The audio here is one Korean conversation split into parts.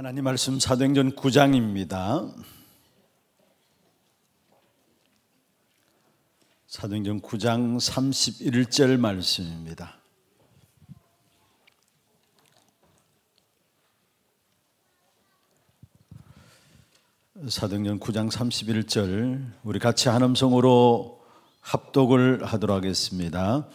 하나님 말씀 사도행전 9장입니다. 사도행전 9장 31절 말씀입니다. 사도행전 9장 31절 우리 같이 한음성으로 합독을 하도록 하겠습니다.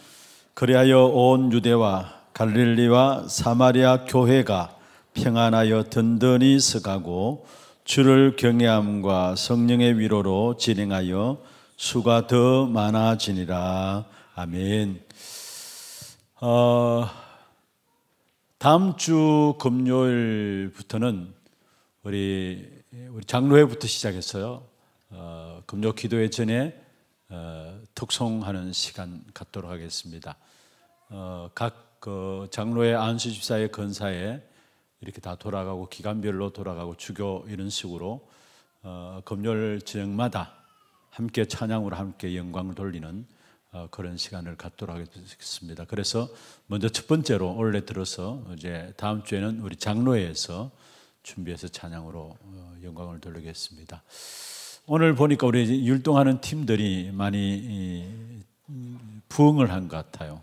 그리하여 온 유대와 갈릴리와 사마리아 교회가 평안하여 든든히 서가고 주를 경외함과 성령의 위로로 진행하여 수가 더 많아지니라. 아멘. 어, 다음 주 금요일부터는 우리, 우리 장로회부터 시작해서요 어, 금요 기도회 전에 어, 특송하는 시간 갖도록 하겠습니다. 어, 각그 장로회 안수 집사의 건사에 이렇게 다 돌아가고 기간별로 돌아가고 주교 이런 식으로 어, 금요일 저녁마다 함께 찬양으로 함께 영광을 돌리는 어, 그런 시간을 갖도록 하겠습니다. 그래서 먼저 첫 번째로 원래 들어서 이제 다음 주에는 우리 장로회에서 준비해서 찬양으로 어, 영광을 돌리겠습니다. 오늘 보니까 우리 율동하는 팀들이 많이 이, 부응을 한 것 같아요.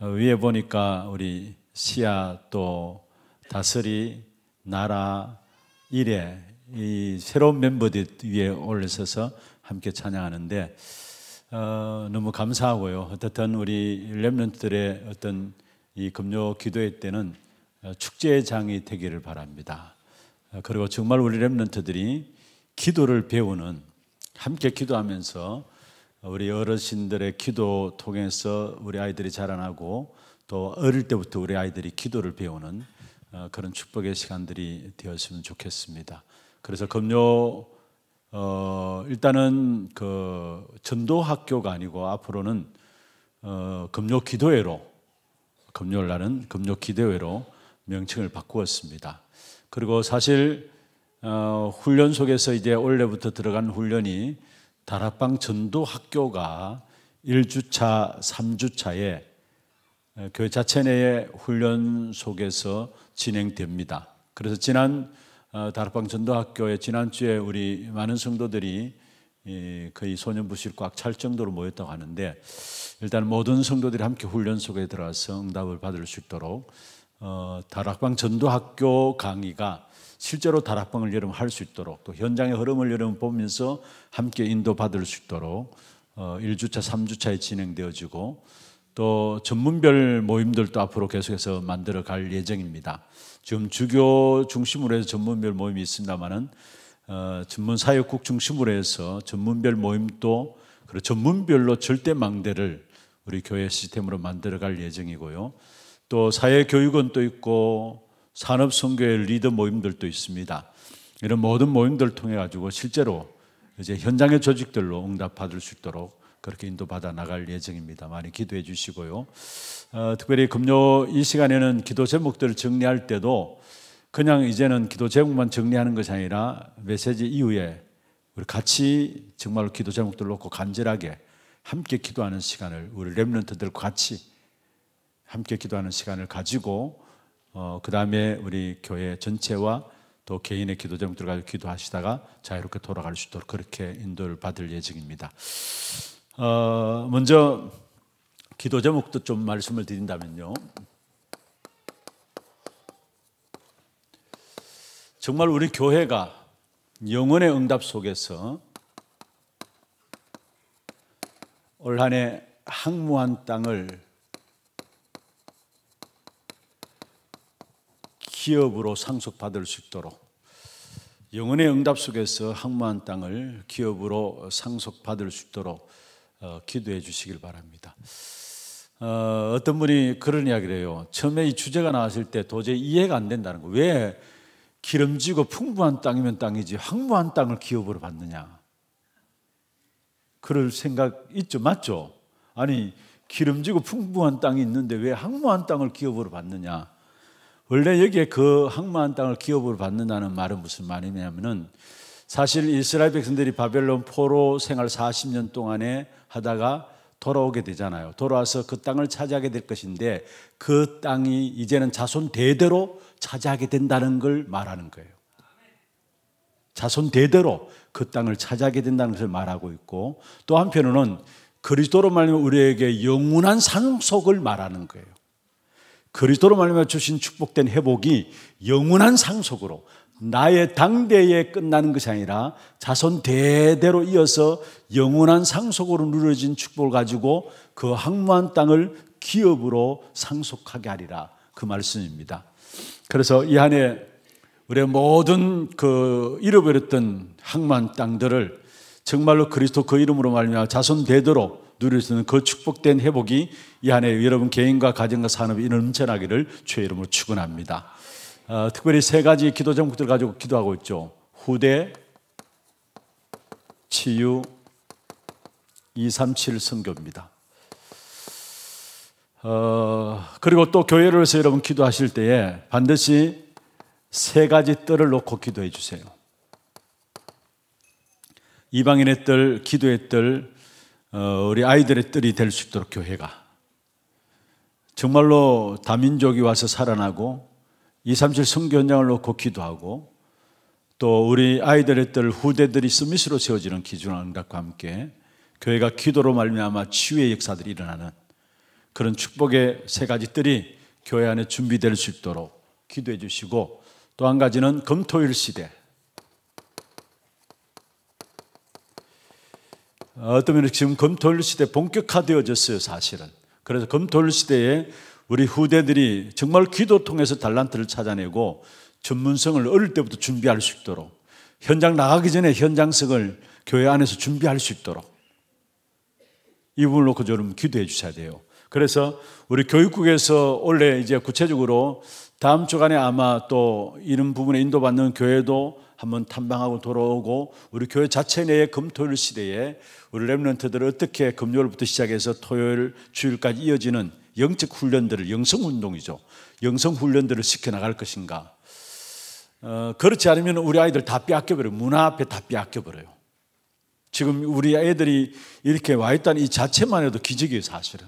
어, 위에 보니까 우리 시아 또 다스리 나라 일에 이 새로운 멤버들 위에 올라서서 함께 찬양하는데 어, 너무 감사하고요. 어쨌든 우리 렘런트들의 어떤 이 금요 기도회 때는 어, 축제의 장이 되기를 바랍니다. 어, 그리고 정말 우리 렘런트들이 기도를 배우는 함께 기도하면서 우리 어르신들의 기도 통해서 우리 아이들이 자라나고 또 어릴 때부터 우리 아이들이 기도를 배우는 어, 그런 축복의 시간들이 되었으면 좋겠습니다. 그래서 금요 어, 일단은 그 전도 학교가 아니고 앞으로는 어, 금요 기도회로 금요일 날은 금요 기도회로 명칭을 바꾸었습니다. 그리고 사실 어, 훈련 속에서 이제 올해부터 들어간 훈련이 다락방 전도 학교가 1주차, 3주차에 어, 교회 자체 내의 훈련 속에서 진행됩니다. 그래서 지난 어, 다락방 전도학교에 지난주에 우리 많은 성도들이 거의 소년부실 꽉찰 정도로 모였다고 하는데 일단 모든 성도들이 함께 훈련 속에 들어가서 응답을 받을 수 있도록 어, 다락방 전도학교 강의가 실제로 다락방을 여러분 할수 있도록 또 현장의 흐름을 여러분 보면서 함께 인도받을 수 있도록 1주차, 어, 3주차에 진행되어지고 또 전문별 모임들도 앞으로 계속해서 만들어 갈 예정입니다. 지금 주교 중심으로 해서 전문별 모임이 있습니다만은 어, 전문 사역국 중심으로 해서 전문별 모임도 그리고 전문별로 절대 망대를 우리 교회 시스템으로 만들어 갈 예정이고요. 또 사회 교육원도 있고 산업 선교회 리더 모임들도 있습니다. 이런 모든 모임들 통해 가지고 실제로 이제 현장의 조직들로 응답 받을 수 있도록 그렇게 인도받아 나갈 예정입니다. 많이 기도해 주시고요. 어, 특별히 금요 이 시간에는 기도 제목들을 정리할 때도 그냥 이제는 기도 제목만 정리하는 것이 아니라 메시지 이후에 우리 같이 정말로 기도 제목들 놓고 간절하게 함께 기도하는 시간을 우리 렘런트들과 같이 함께 기도하는 시간을 가지고 어, 그 다음에 우리 교회 전체와 또 개인의 기도 제목들 가지고 기도하시다가 자유롭게 돌아갈 수 있도록 그렇게 인도를 받을 예정입니다. 어, 먼저 기도 제목도 좀 말씀을 드린다면요. 정말 우리 교회가 영혼의 응답 속에서 올 한해 항무한 땅을 기업으로 상속받을 수 있도록 영혼의 응답 속에서 항무한 땅을 기업으로 상속받을 수 있도록 어, 기도해 주시길 바랍니다. 어, 떤 분이 그런 이야기를 해요. 처음에 이 주제가 나왔을 때 도저히 이해가 안 된다는 거. 왜 기름지고 풍부한 땅이면 땅이지 황무한 땅을 기업으로 받느냐. 그럴 생각 있죠, 맞죠? 아니 기름지고 풍부한 땅이 있는데 왜 황무한 땅을 기업으로 받느냐. 원래 여기에 그 황무한 땅을 기업으로 받는다는 말은 무슨 말이냐면은 사실 이스라엘 백성들이 바벨론 포로 생활 40년 동안에 하다가 돌아오게 되잖아요. 돌아와서 그 땅을 차지하게 될 것인데 그 땅이 이제는 자손 대대로 차지하게 된다는 걸 말하는 거예요. 자손 대대로 그 땅을 차지하게 된다는 것을 말하고 있고 또 한편으로는 그리스도로 말하면 우리에게 영원한 상속을 말하는 거예요. 그리스도로 말하면 주신 축복된 회복이 영원한 상속으로 나의 당대에 끝나는 것이 아니라 자손 대대로 이어서 영원한 상속으로 누려진 축복을 가지고 그 항무한 땅을 기업으로 상속하게 하리라 그 말씀입니다. 그래서 이 한해 우리의 모든 그 잃어버렸던 항만 땅들을 정말로 그리스도 그 이름으로 말미암아 자손 대대로 누릴 수 있는 그 축복된 회복이 이 안에 여러분 개인과 가정과 산업이 넘쳐나기를 주의 이름으로 축원합니다. 어, 특별히 세 가지 기도 제목들 가지고 기도하고 있죠. 후대, 치유, 237 선교입니다. 어, 그리고 또 교회로서 여러분 기도하실 때에 반드시 세 가지 뜰을 놓고 기도해 주세요. 이방인의 뜰, 기도의 뜰, 어, 우리 아이들의 뜰이 될 수 있도록 교회가 정말로 다민족이 와서 살아나고 237성교 현장을 놓고 기도하고 또 우리 아이들의 뜰 후대들이 스미스로 세워지는 기준 감각과 함께 교회가 기도로 말미암아 치유의 역사들이 일어나는 그런 축복의 세 가지 뜰이 교회 안에 준비될 수 있도록 기도해 주시고 또 한 가지는 금토일 시대 어떤 면에서 지금 금토일 시대 본격화되어졌어요 사실은 그래서 금토일 시대에 우리 후대들이 정말 기도 통해서 달란트를 찾아내고 전문성을 어릴 때부터 준비할 수 있도록 현장 나가기 전에 현장성을 교회 안에서 준비할 수 있도록 이 부분을 놓고 좀 기도해 주셔야 돼요. 그래서 우리 교육국에서 원래 이제 구체적으로 다음 주간에 아마 또 이런 부분에 인도받는 교회도 한번 탐방하고 돌아오고 우리 교회 자체 내에 금토일 시대에 우리 랩런트들을 어떻게 금요일부터 시작해서 토요일 주일까지 이어지는 영적 훈련들을 영성 운동이죠. 영성 훈련들을 시켜 나갈 것인가. 어, 그렇지 않으면 우리 아이들 다 빼앗겨버려요. 문화 앞에 다 빼앗겨버려요. 지금 우리 애들이 이렇게 와 있다는 이 자체만 해도 기적이에요, 사실은.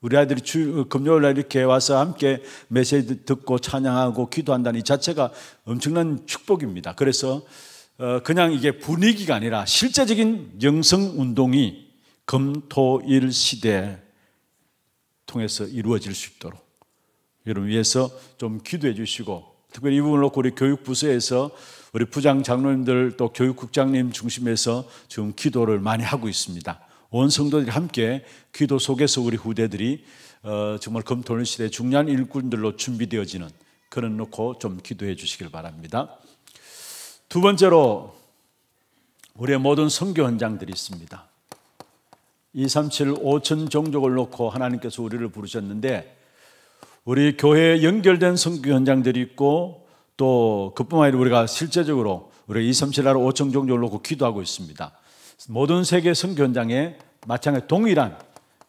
우리 아이들이 주, 어, 금요일 날 이렇게 와서 함께 메시지 듣고 찬양하고 기도한다는 이 자체가 엄청난 축복입니다. 그래서 어, 그냥 이게 분위기가 아니라 실제적인 영성 운동이 금토일 시대에 통해서 이루어질 수 있도록 여러분 위해서 좀 기도해 주시고 특별히 이 부분을 놓고 우리 교육부서에서 우리 부장 장로님들 또 교육국장님 중심에서 지금 기도를 많이 하고 있습니다. 온 성도들이 함께 기도 속에서 우리 후대들이 어, 정말 검토는 시대 중요한 일꾼들로 준비되어지는 그런 놓고 좀 기도해 주시길 바랍니다. 두 번째로 우리의 모든 선교 현장들이 있습니다. 237 5천 종족을 놓고 하나님께서 우리를 부르셨는데 우리 교회에 연결된 성교 현장들이 있고 또 그뿐만 아니라 우리가 실제적으로 우리 237 5천 종족을 놓고 기도하고 있습니다. 모든 세계 성교 현장에 마찬가지 동일한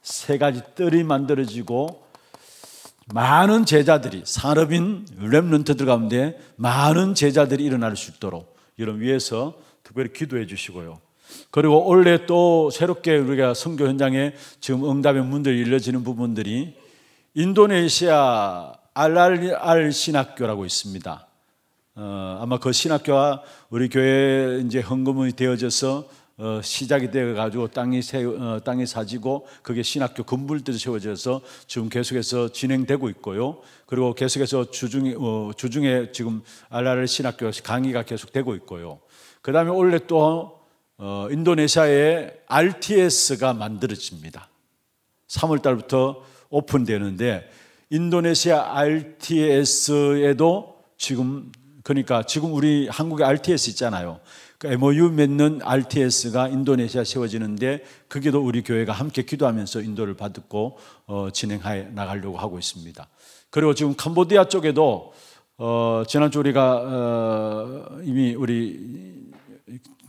세 가지 뜰이 만들어지고 많은 제자들이 산업인 랩런트들 가운데 많은 제자들이 일어날 수 있도록 여러분 위해서 특별히 기도해 주시고요. 그리고 올해 또 새롭게 우리가 선교 현장에 지금 응답의 문들이 열려지는 부분들이 인도네시아 r r 알 신학교라고 있습니다. 어, 아마 그 신학교와 우리 교회 이제 헌금이 되어져서 어, 시작이 되어가지고 땅이, 세, 어, 땅이 사지고 그게 신학교 건물들이 세워져서 지금 계속해서 진행되고 있고요. 그리고 계속해서 주중에, 어, 주중에 지금 알라를 신학교 강의가 계속되고 있고요. 그 다음에 올해 또 어, 인도네시아의 RTS가 만들어집니다. 3월 달부터 오픈되는데 인도네시아 RTS에도 지금 그러니까 지금 우리 한국에 RTS 있잖아요. 그 MOU 맺는 RTS가 인도네시아 세워지는데 그게도 우리 교회가 함께 기도하면서 인도를 받고 어, 진행해 나가려고 하고 있습니다. 그리고 지금 캄보디아 쪽에도 어, 지난주 우리가 어, 이미 우리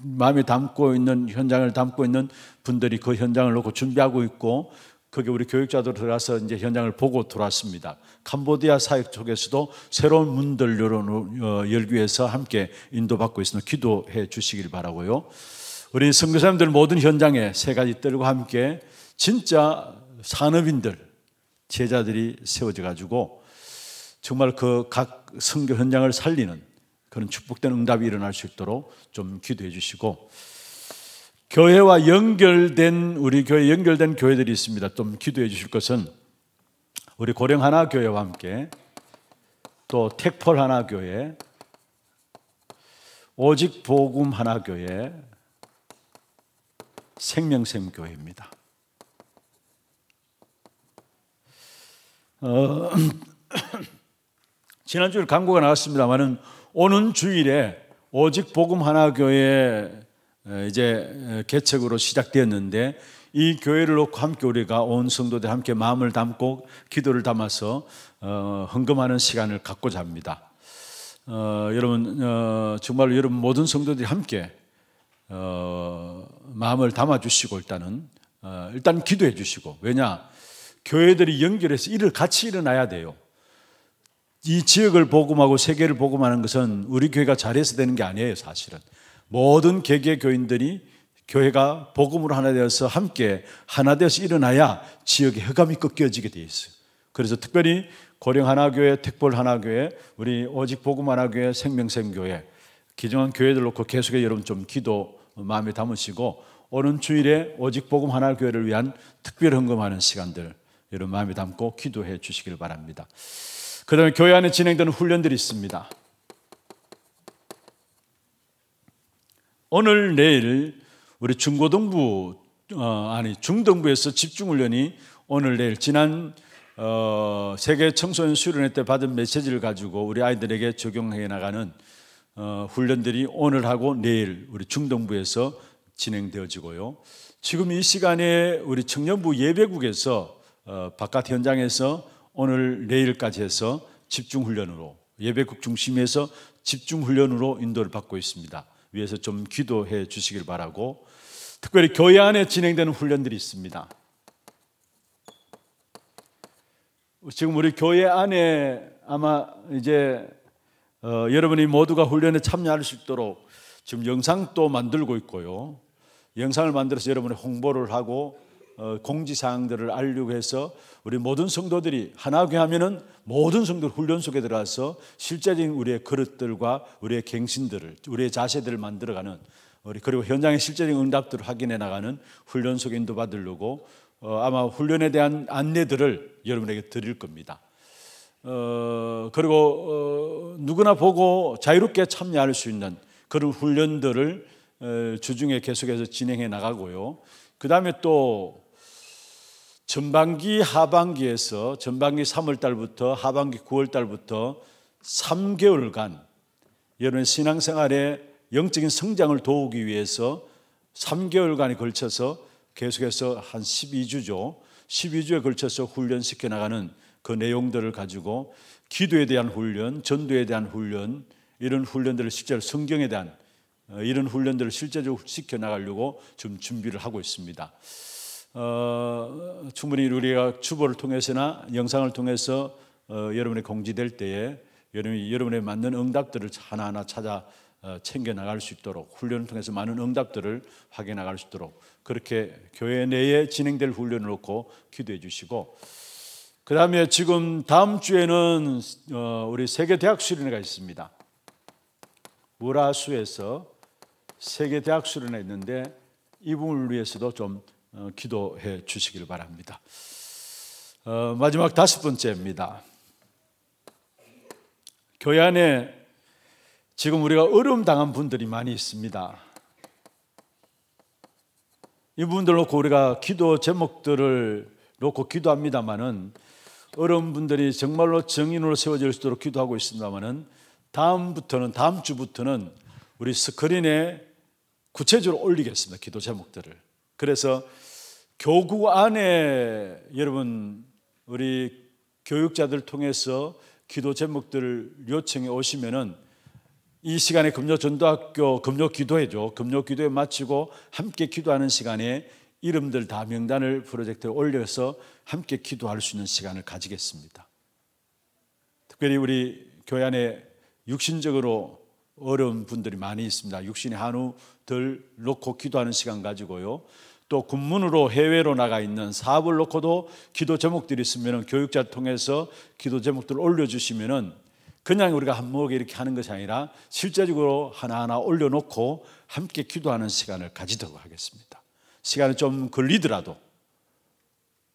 마음에 담고 있는 현장을 담고 있는 분들이 그 현장을 놓고 준비하고 있고 거기 우리 교육자들 들어와서 이제 현장을 보고 돌아왔습니다. 캄보디아 사역 쪽에서도 새로운 문들 어, 열기 위해서 함께 인도받고 있으니 기도해 주시길 바라고요. 우리 선교사님들 모든 현장에 세 가지 뜰과 함께 진짜 산업인들 제자들이 세워져 가지고 정말 그각 선교 현장을 살리는 그런 축복된 응답이 일어날 수 있도록 좀 기도해 주시고 교회와 연결된 우리 교회 연결된 교회들이 있습니다. 좀 기도해 주실 것은 우리 고령 하나 교회와 함께 또 택폴 하나 교회 오직 복음 하나 교회 생명샘 교회입니다. 어, 지난주에 광고가 나왔습니다만은 오는 주일에 오직 복음 하나 교회 이제 개척으로 시작되었는데 이 교회를 놓고 함께 우리가 온 성도들 함께 마음을 담고 기도를 담아서 어, 헌금하는 시간을 갖고자 합니다. 어, 여러분 어, 정말 로 여러분 모든 성도들이 함께 어, 마음을 담아 주시고 일단은 어, 일단 기도해 주시고 왜냐 교회들이 연결해서 일을 같이 일어나야 돼요. 이 지역을 복음하고 세계를 복음하는 것은 우리 교회가 잘해서 되는 게 아니에요, 사실은. 모든 개개 교인들이 교회가 복음으로 하나 되어서 함께 하나 되어서 일어나야 지역의 허감이 꺾여지게 돼 있어요. 그래서 특별히 고령 하나교회, 택벌 하나교회, 우리 오직 복음 하나교회, 생명생교회, 기정한 교회들 놓고 계속해 여러분 좀 기도 마음에 담으시고 오는 주일에 오직 복음 하나교회를 위한 특별 헌금하는 시간들 여러분 마음에 담고 기도해 주시길 바랍니다. 그 다음에 교회 안에 진행되는 훈련들이 있습니다. 오늘 내일 우리 중고등부 어, 아니 중등부에서 집중훈련이 오늘 내일 지난 어, 세계 청소년 수련회 때 받은 메시지를 가지고 우리 아이들에게 적용해 나가는 어, 훈련들이 오늘하고 내일 우리 중등부에서 진행되어지고요. 지금 이 시간에 우리 청년부 예배국에서 어, 바깥 현장에서 오늘 내일까지 해서 집중 훈련으로 예배국 중심에서 집중 훈련으로 인도를 받고 있습니다. 위에서 좀 기도해 주시길 바라고 특별히 교회 안에 진행되는 훈련들이 있습니다. 지금 우리 교회 안에 아마 이제 어, 여러분이 모두가 훈련에 참여할 수 있도록 지금 영상도 만들고 있고요. 영상을 만들어서 여러분의 홍보를 하고 어, 공지사항들을 알려고 해서 우리 모든 성도들이 하나게 하면은 모든 성도 훈련 속에 들어가서 실제적인 우리의 그릇들과 우리의 갱신들을 우리의 자세들을 만들어가는 우리 그리고 현장의 실제적인 응답들을 확인해 나가는 훈련 속에 인도받으려고 어, 아마 훈련에 대한 안내들을 여러분에게 드릴 겁니다. 어, 그리고 어, 누구나 보고 자유롭게 참여할 수 있는 그런 훈련들을 주중에 계속해서 진행해 나가고요. 그 다음에 또 전반기 하반기에서 전반기 3월 달부터 하반기 9월 달부터 3개월간 여러분 신앙생활의 영적인 성장을 도우기 위해서 3개월간에 걸쳐서 계속해서 한 12주죠. 12주에 걸쳐서 훈련시켜 나가는 그 내용들을 가지고 기도에 대한 훈련, 전도에 대한 훈련, 이런 훈련들을 실제로 성경에 대한 어, 이런 훈련들을 실제적으로 시켜 나가려고 좀 준비를 하고 있습니다. 어, 충분히 우리가 주보를 통해서나 영상을 통해서 어, 여러분의 공지될 때에 여러분이 여러분에 맞는 응답들을 하나하나 찾아 어, 챙겨 나갈 수 있도록 훈련을 통해서 많은 응답들을 확인 나갈 수 있도록 그렇게 교회 내에 진행될 훈련을 놓고 기도해 주시고 그 다음에 지금 다음 주에는 어, 우리 세계 대학 수련회가 있습니다. 우라수에서 세계 대학 수련회 있는데 이분을 위해서도 좀 어, 기도해 주시길 바랍니다. 어, 마지막 다섯 번째입니다. 교회 안에 지금 우리가 어려움 당한 분들이 많이 있습니다. 이분들 놓고 우리가 기도 제목들을 놓고 기도합니다만은 어려운 분들이 정말로 정인으로 세워질 수 있도록 기도하고 있습니다만은 다음부터는 다음 주부터는 우리 스크린에 구체적으로 올리겠습니다. 기도 제목들을. 그래서 교구 안에 여러분 우리 교육자들 통해서 기도 제목들을 요청해 오시면은 이 시간에 금요 전도학교 금요 기도회죠. 금요 기도회 마치고 함께 기도하는 시간에 이름들 다 명단을 프로젝트에 올려서 함께 기도할 수 있는 시간을 가지겠습니다. 특별히 우리 교회 안에 육신적으로 어려운 분들이 많이 있습니다. 육신의 한우들 놓고 기도하는 시간 가지고요. 또 군문으로 해외로 나가 있는 사업을 놓고도 기도 제목들이 있으면 교육자 통해서 기도 제목들을 올려주시면은 그냥 우리가 한목에 이렇게 하는 것이 아니라 실제적으로 하나하나 올려놓고 함께 기도하는 시간을 가지도록 하겠습니다. 시간이 좀 걸리더라도.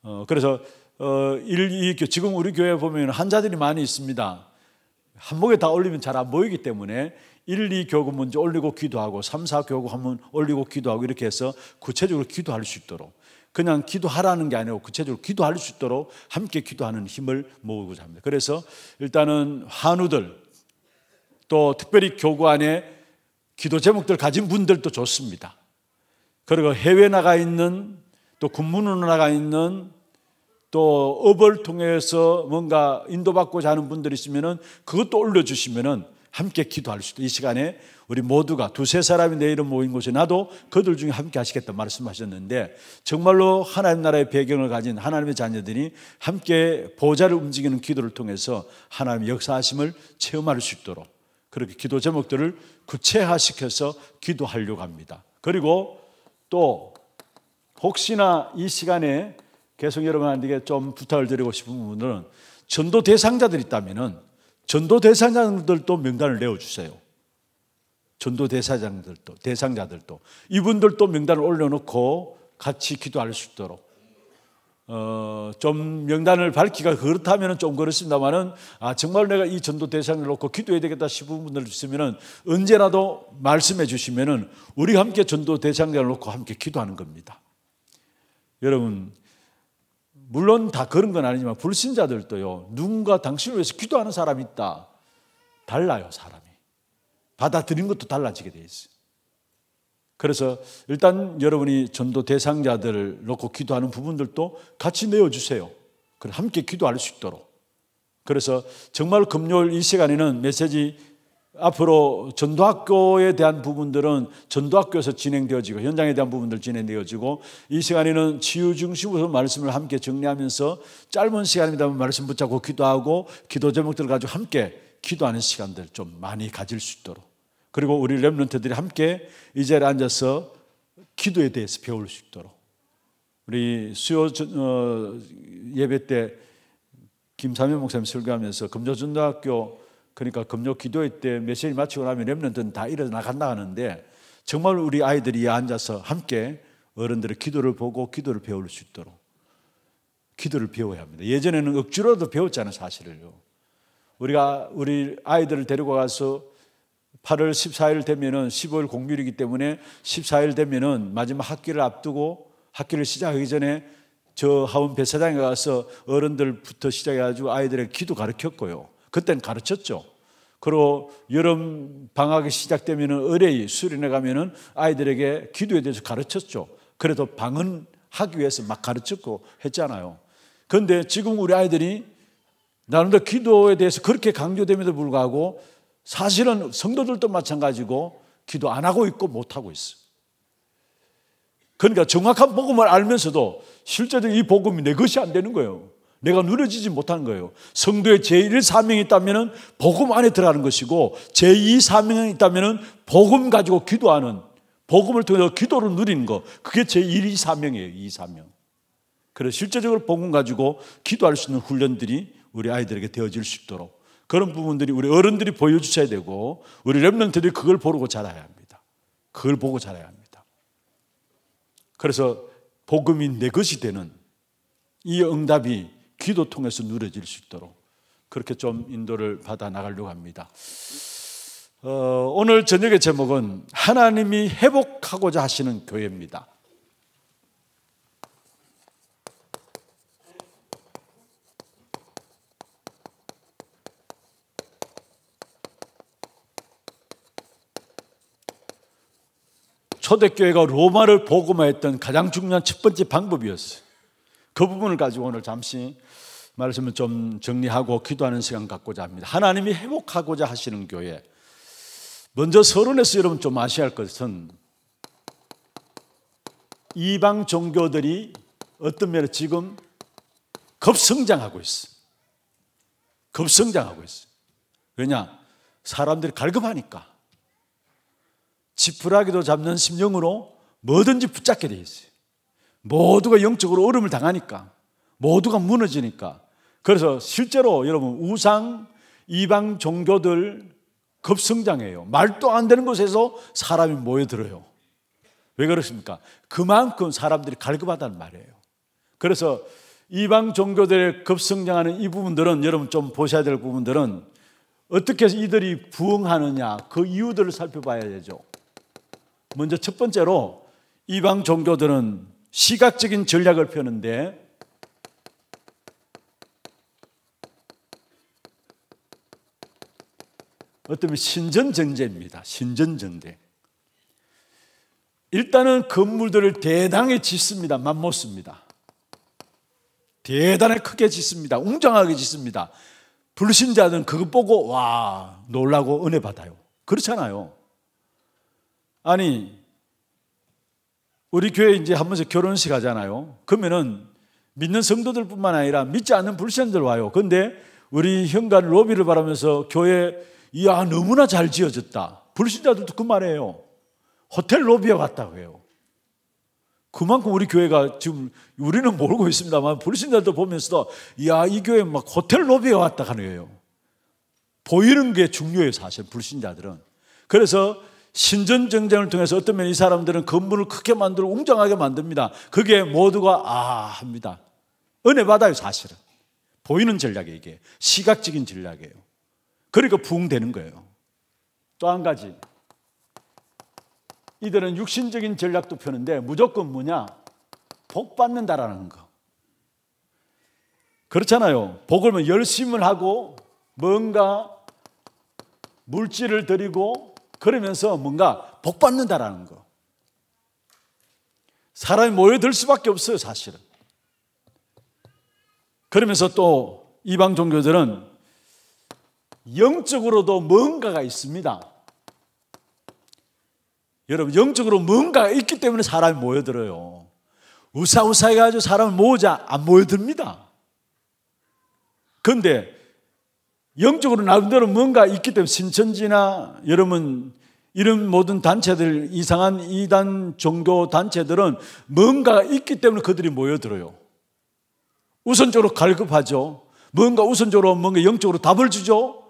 어, 그래서, 어, 일, 이, 지금 우리 교회 보면 환자들이 많이 있습니다. 한복에다 올리면 잘 안 보이기 때문에 1, 2교구 먼저 올리고 기도하고 3, 4교구 한번 올리고 기도하고 이렇게 해서 구체적으로 기도할 수 있도록 그냥 기도하라는 게 아니고 구체적으로 기도할 수 있도록 함께 기도하는 힘을 모으고자 합니다. 그래서 일단은 한우들 또 특별히 교구 안에 기도 제목들 가진 분들도 좋습니다. 그리고 해외 나가 있는 또 군문으로 나가 있는 또 업을 통해서 뭔가 인도받고자 하는 분들 있으면은 그것도 올려주시면은 함께 기도할 수도 이 시간에 우리 모두가 두세 사람이 내 이름 모인 곳에 나도 그들 중에 함께 하시겠다 말씀하셨는데 정말로 하나님 나라의 배경을 가진 하나님의 자녀들이 함께 보좌를 움직이는 기도를 통해서 하나님의 역사하심을 체험할 수 있도록 그렇게 기도 제목들을 구체화시켜서 기도하려고 합니다. 그리고 또 혹시나 이 시간에 계속 여러분한테 좀 부탁을 드리고 싶은 부분은 전도 대상자들 있다면은 전도 대상자들도 명단을 내어주세요. 전도 대사장들도, 대상자들도. 이분들도 명단을 올려놓고 같이 기도할 수 있도록. 어, 좀 명단을 밝기가 그렇다면 좀 그렇습니다만은, 아, 정말 내가 이 전도 대상을 놓고 기도해야 되겠다 싶은 분들 있으면은 언제라도 말씀해 주시면은 우리 함께 전도 대상자를 놓고 함께 기도하는 겁니다. 여러분, 물론 다 그런 건 아니지만 불신자들도요. 누군가 당신을 위해서 기도하는 사람이 있다. 달라요, 사람이. 받아들인 것도 달라지게 돼 있어요. 그래서 일단 여러분이 전도 대상자들을 놓고 기도하는 부분들도 같이 내어주세요. 그럼 함께 기도할 수 있도록. 그래서 정말 금요일 이 시간에는 메시지 앞으로 전도학교에 대한 부분들은 전도학교에서 진행되어지고 현장에 대한 부분들 진행되어지고 이 시간에는 치유 중심으로 말씀을 함께 정리하면서 짧은 시간입니다만 말씀 붙잡고 기도하고 기도 제목들 가지고 함께 기도하는 시간들 좀 많이 가질 수 있도록 그리고 우리 렘런트들이 함께 이 자리에 앉아서 기도에 대해서 배울 수 있도록 우리 수요 어, 예배 때 김삼현 목사님 설교하면서 금조전도학교 그러니까 금요 기도회 때 메시지 마치고 나면 랩런트는 다 일어나간다 하는데 정말 우리 아이들이 앉아서 함께 어른들의 기도를 보고 기도를 배울 수 있도록 기도를 배워야 합니다. 예전에는 억지로도 배웠잖아요, 사실을요. 우리가 우리 아이들을 데리고 가서 8월 14일 되면은 15일 공휴일이기 때문에 14일 되면은 마지막 학기를 앞두고 학기를 시작하기 전에 저 하원 배사장에 가서 어른들부터 시작해가지고 아이들의 기도 가르쳤고요. 그땐 가르쳤죠. 그리고 여름 방학이 시작되면은 의뢰이 수련회 가면은 아이들에게 기도에 대해서 가르쳤죠. 그래도 방은 하기 위해서 막 가르쳤고 했잖아요. 그런데 지금 우리 아이들이 나름대로 기도에 대해서 그렇게 강조됨에도 불구하고 사실은 성도들도 마찬가지고 기도 안 하고 있고 못 하고 있어. 그러니까 정확한 복음을 알면서도 실제로 이 복음이 내 것이 안 되는 거예요. 내가 누려지지 못한 거예요. 성도의 제1 사명이 있다면 복음 안에 들어가는 것이고 제2 사명이 있다면 복음 가지고 기도하는 복음을 통해서 기도를 누리는 거. 그게 제1 사명이에요. 이 사명. 그래서 실제적으로 복음 가지고 기도할 수 있는 훈련들이 우리 아이들에게 되어질 수 있도록 그런 부분들이 우리 어른들이 보여주셔야 되고 우리 랩런트들이 그걸 보고 자라야 합니다. 그걸 보고 자라야 합니다. 그래서 복음이 내 것이 되는 이 응답이 기도 통해서 누려질 수 있도록 그렇게 좀 인도를 받아 나가려고 합니다. 어, 오늘 저녁의 제목은 하나님이 회복하고자 하시는 교회입니다. 초대교회가 로마를 복음화했던 가장 중요한 첫 번째 방법이었어요. 그 부분을 가지고 오늘 잠시 말씀을 좀 정리하고 기도하는 시간 갖고자 합니다. 하나님이 회복하고자 하시는 교회. 먼저 서론에서 여러분 좀 아셔야 할 것은 이방 종교들이 어떤 면에 지금 급성장하고 있어. 급성장하고 있어. 왜냐? 사람들이 갈급하니까. 지푸라기도 잡는 심령으로 뭐든지 붙잡게 돼 있어요. 모두가 영적으로 얼음을 당하니까 모두가 무너지니까 그래서 실제로 여러분 우상 이방 종교들 급성장해요. 말도 안 되는 곳에서 사람이 모여들어요. 왜 그렇습니까? 그만큼 사람들이 갈급하다는 말이에요. 그래서 이방 종교들의 급성장하는 이 부분들은 여러분 좀 보셔야 될 부분들은 어떻게 해서 이들이 부흥하느냐 그 이유들을 살펴봐야 되죠. 먼저 첫 번째로 이방 종교들은 시각적인 전략을 펴는데 어떤 신전전제입니다. 신전전제. 일단은 건물들을 대단히 짓습니다. 맘모스니다 대단히 크게 짓습니다. 웅장하게 짓습니다. 불신자들 그거 보고 와 놀라고 은혜 받아요. 그렇잖아요. 아니 우리 교회 이제 한 번씩 결혼식 하잖아요. 그러면은 믿는 성도들뿐만 아니라 믿지 않는 불신들 와요. 근데 우리 현관 로비를 바라면서 교회 이야 너무나 잘 지어졌다. 불신자들도 그 말이에요. 호텔 로비에 왔다고 해요. 그만큼 우리 교회가 지금 우리는 모르고 있습니다만 불신자들도 보면서도 이야 이 교회 막 호텔 로비에 왔다 하는 거예요. 보이는 게 중요해요 사실 불신자들은. 그래서 신전쟁장을 통해서 어떤 면이 사람들은 건물을 크게 만들고 웅장하게 만듭니다. 그게 모두가 아 합니다. 은혜 받아요 사실은. 보이는 전략이 이게 시각적인 전략이에요. 그러니까 부흥되는 거예요. 또 한 가지 이들은 육신적인 전략도 펴는데 무조건 뭐냐 복 받는다라는 거. 그렇잖아요. 복을 뭐 열심을 하고 뭔가 물질을 드리고 그러면서 뭔가 복 받는다라는 거. 사람이 모여들 수밖에 없어요, 사실은. 그러면서 또 이방 종교들은 영적으로도 뭔가가 있습니다. 여러분, 영적으로 뭔가가 있기 때문에 사람이 모여들어요. 우사우사 해가지고 사람을 모으자 안 모여듭니다. 근데 영적으로 나름대로 뭔가 있기 때문에 신천지나 여러분 이런 모든 단체들 이상한 이단 종교 단체들은 뭔가가 있기 때문에 그들이 모여들어요. 우선적으로 갈급하죠. 뭔가 우선적으로 뭔가 영적으로 답을 주죠.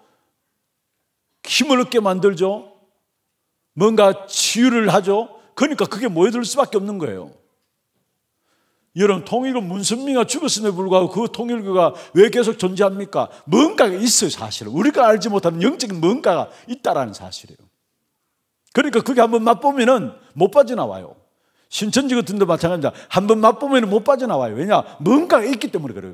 힘을 얻게 만들죠. 뭔가 치유를 하죠. 그러니까 그게 모여들 수밖에 없는 거예요. 여러분 통일은 문선미가 죽었음에 불구하고 그 통일교가 왜 계속 존재합니까? 뭔가가 있어요 사실은 우리가 알지 못하는 영적인 뭔가가 있다라는 사실이에요 그러니까 그게 한번 맛보면은 못 빠져나와요 신천지 같은 데 마찬가지입니다 한번 맛보면 못 빠져나와요 왜냐? 뭔가가 있기 때문에 그래요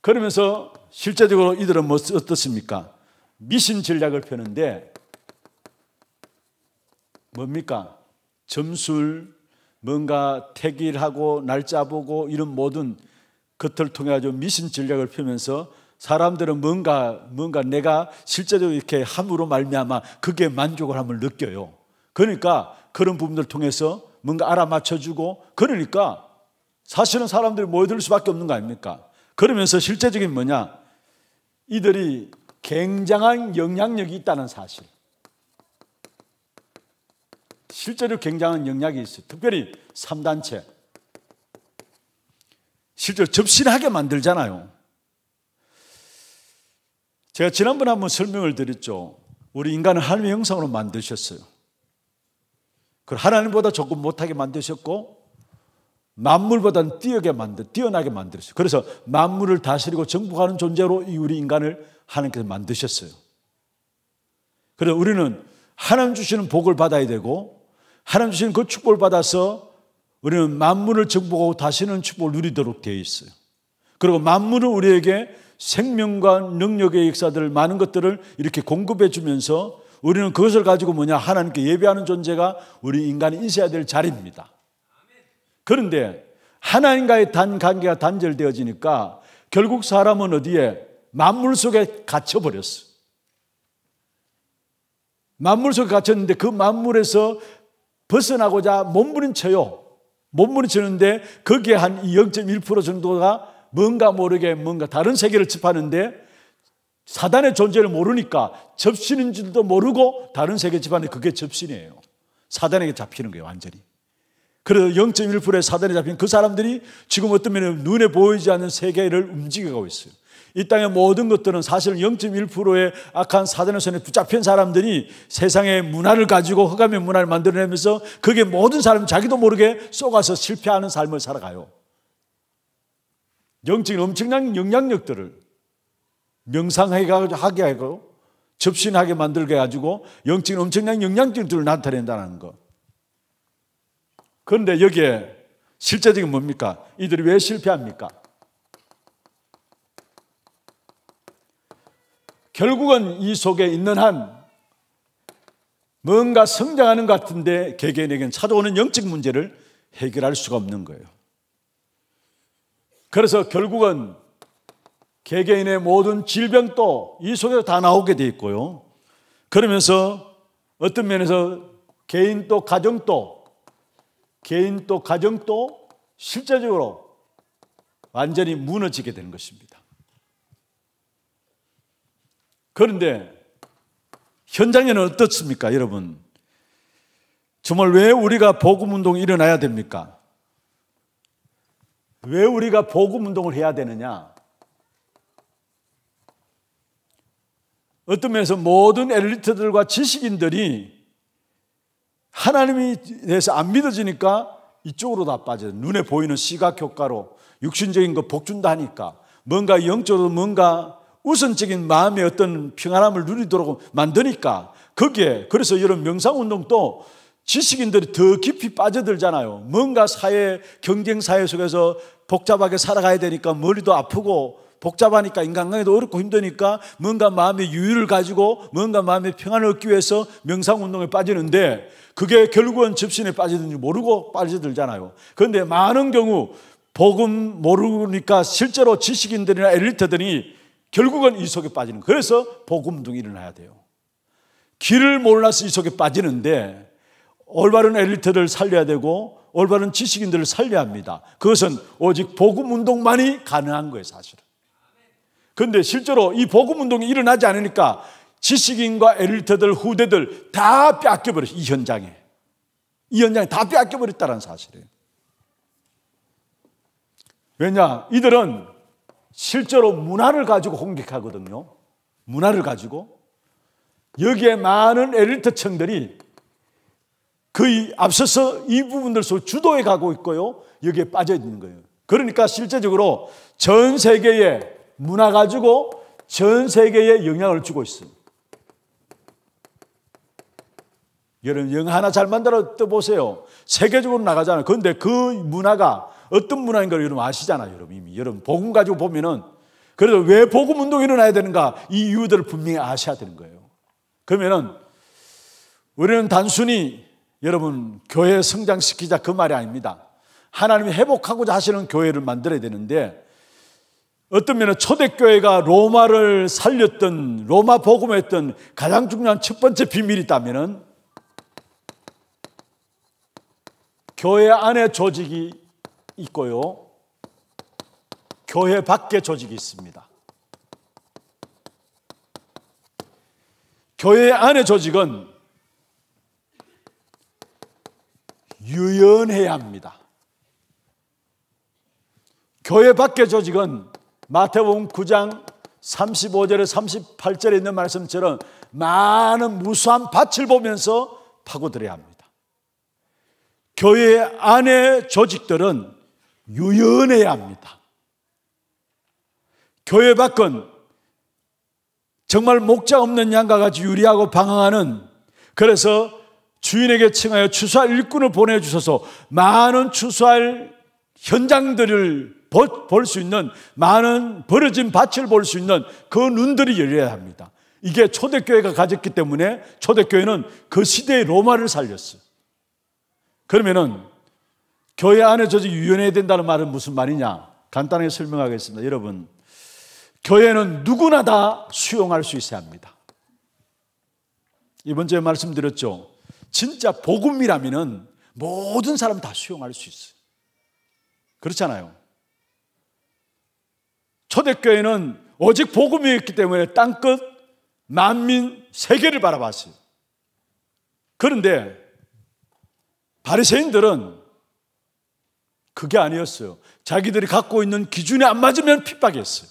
그러면서 실제적으로 이들은 뭐 어떻습니까? 미신 전략을 펴는데 뭡니까? 점술, 뭔가 태길하고 날짜 보고 이런 모든 것들 을 통해 가지 미신 전략을 펴면서 사람들은 뭔가 뭔가 내가 실제적으로 이렇게 함으로 말미암아 그게 만족을 함을 느껴요. 그러니까 그런 부분들 통해서 뭔가 알아맞혀 주고 그러니까 사실은 사람들이 모여들 수밖에 없는 거 아닙니까? 그러면서 실제적인 뭐냐? 이들이 굉장한 영향력이 있다는 사실. 실제로 굉장한 영향이 있어요. 특별히 3단체. 실제로 접신하게 만들잖아요. 제가 지난번에 한번 설명을 드렸죠. 우리 인간을 하나님의 형상으로 만드셨어요. 그 하나님보다 조금 못하게 만드셨고, 만물보다는 뛰어게 만들, 뛰어나게 만들었어요. 그래서 만물을 다스리고 정복하는 존재로 우리 인간을 하나님께서 만드셨어요. 그래서 우리는 하나님 주시는 복을 받아야 되고, 하나님 주신 그 축복을 받아서 우리는 만물을 정복하고 다시는 축복을 누리도록 되어 있어요. 그리고 만물은 우리에게 생명과 능력의 역사들 많은 것들을 이렇게 공급해 주면서 우리는 그것을 가지고 뭐냐 하나님께 예배하는 존재가 우리 인간이 있어야 될 자리입니다. 그런데 하나님과의 단 관계가 단절되어지니까 결국 사람은 어디에 만물 속에 갇혀 버렸어. 만물 속에 갇혔는데 그 만물에서 벗어나고자 몸부림쳐요. 몸부림치는데 거기에 한 0.1% 정도가 뭔가 모르게 뭔가 다른 세계를 접하는데 사단의 존재를 모르니까 접신인 줄도 모르고 다른 세계 집안에 그게 접신이에요. 사단에게 잡히는 거예요, 완전히. 그래서 0.1%의 사단에 잡힌 그 사람들이 지금 어떤 면에 눈에 보이지 않는 세계를 움직여가고 있어요. 이 땅의 모든 것들은 사실 0.1%의 악한 사단의 손에 붙잡힌 사람들이 세상의 문화를 가지고 허감의 문화를 만들어내면서 그게 모든 사람 자기도 모르게 쏘아서 실패하는 삶을 살아가요. 영적인 엄청난 영향력들을 명상하게 하고 접신하게 만들게 해 가지고 영적인 엄청난 영향력들을 나타낸다는 것. 그런데 여기에 실제적인 뭡니까? 이들이 왜 실패합니까? 결국은 이 속에 있는 한 뭔가 성장하는 것 같은데 개개인에게는 찾아오는 영적 문제를 해결할 수가 없는 거예요. 그래서 결국은 개개인의 모든 질병도 이 속에서 다 나오게 돼 있고요. 그러면서 어떤 면에서 개인 또 가정 또 개인 또 가정 또 실제적으로 완전히 무너지게 되는 것입니다. 그런데 현장에는 어떻습니까, 여러분? 정말 왜 우리가 복음운동이 일어나야 됩니까? 왜 우리가 복음운동을 해야 되느냐? 어떤 면에서 모든 엘리트들과 지식인들이 하나님이 대해서 안 믿어지니까 이쪽으로 다 빠져요. 눈에 보이는 시각 효과로 육신적인 거 복준다 하니까 뭔가 영적으로 뭔가 우선적인 마음의 어떤 평안함을 누리도록 만드니까 거기에 그래서 이런 명상운동도 지식인들이 더 깊이 빠져들잖아요. 뭔가 사회, 경쟁 사회 속에서 복잡하게 살아가야 되니까 머리도 아프고 복잡하니까 인간관계도 어렵고 힘드니까 뭔가 마음의 유유를 가지고 뭔가 마음의 평안을 얻기 위해서 명상운동에 빠지는데 그게 결국은 접신에 빠지든지 모르고 빠져들잖아요. 그런데 많은 경우 복음 모르니까 실제로 지식인들이나 엘리트들이 결국은 이 속에 빠지는 거예요. 그래서 복음둥이 일어나야 돼요. 길을 몰라서 이 속에 빠지는데 올바른 엘리트들을 살려야 되고 올바른 지식인들을 살려야 합니다. 그것은 오직 복음 운동만이 가능한 거예요, 사실은. 그런데 실제로 이 복음 운동이 일어나지 않으니까 지식인과 엘리트들, 후대들 다 뺏겨버렸어요, 이 현장에. 이 현장에 다 뺏겨버렸다는 사실이에요. 왜냐, 이들은 실제로 문화를 가지고 공격하거든요. 문화를 가지고. 여기에 많은 엘리트층들이 그의 앞서서 이 부분들에서 주도해 가고 있고요. 여기에 빠져 있는 거예요. 그러니까 실제적으로 전 세계에 문화 가지고 전 세계에 영향을 주고 있습니다. 여러분, 영화 하나 잘 만들어 떠 보세요. 세계적으로 나가잖아요. 그런데 그 문화가 어떤 문화인 걸 여러분 아시잖아요, 여러분 이미. 여러분 복음 가지고 보면은 그래도 왜 복음 운동이 일어나야 되는가 이 이유들을 분명히 아셔야 되는 거예요. 그러면은 우리는 단순히 여러분 교회 성장시키자 그 말이 아닙니다. 하나님이 회복하고자 하시는 교회를 만들어야 되는데 어떤 면에 초대교회가 로마를 살렸던 로마 복음했던 가장 중요한 첫 번째 비밀이 있다면은 교회 안의 조직이 있고요. 교회 밖에 조직이 있습니다. 교회 안의 조직은 유연해야 합니다. 교회 밖의 조직은 마태복음 9장 35절에 38절에 있는 말씀처럼 많은 무수한 밭을 보면서 파고들어야 합니다. 교회 안의 조직들은 유연해야 합니다. 교회 밖은 정말 목자 없는 양과 같이 유리하고 방황하는 그래서 주인에게 칭하여 추수할 일꾼을 보내주셔서 많은 추수할 현장들을 볼 수 있는 많은 버려진 밭을 볼 수 있는 그 눈들이 열려야 합니다. 이게 초대교회가 가졌기 때문에 초대교회는 그 시대의 로마를 살렸어요. 그러면은 교회 안에 조직이 유연해야 된다는 말은 무슨 말이냐? 간단하게 설명하겠습니다. 여러분, 교회는 누구나 다 수용할 수 있어야 합니다. 이번 주에 말씀드렸죠. 진짜 복음이라면 모든 사람 다 수용할 수 있어요. 그렇잖아요. 초대교회는 오직 복음이었기 때문에 땅끝, 난민, 세계를 바라봤어요. 그런데 바리새인들은 그게 아니었어요. 자기들이 갖고 있는 기준에 안 맞으면 핍박했어요.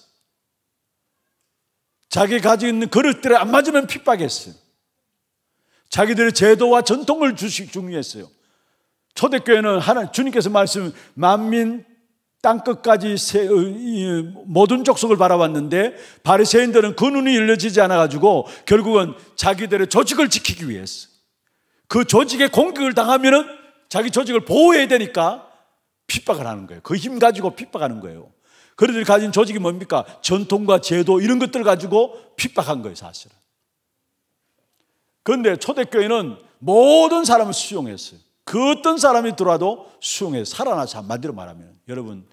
자기 가지고 있는 그릇들에 안 맞으면 핍박했어요. 자기들의 제도와 전통을 주식 중요했어요. 초대교회는 하나 주님께서 말씀 만민 땅 끝까지 세, 어, 모든 족속을 바라봤는데 바리새인들은 그 눈이 열려지지 않아 가지고 결국은 자기들의 조직을 지키기 위해서 그조직의 공격을 당하면은 자기 조직을 보호해야 되니까 핍박을 하는 거예요. 그 힘 가지고 핍박하는 거예요. 그들이 가진 조직이 뭡니까? 전통과 제도 이런 것들 가지고 핍박한 거예요, 사실은. 그런데 초대교회는 모든 사람을 수용했어요. 그 어떤 사람이 들어와도 수용해 살아나서 한마디로 말하면 여러분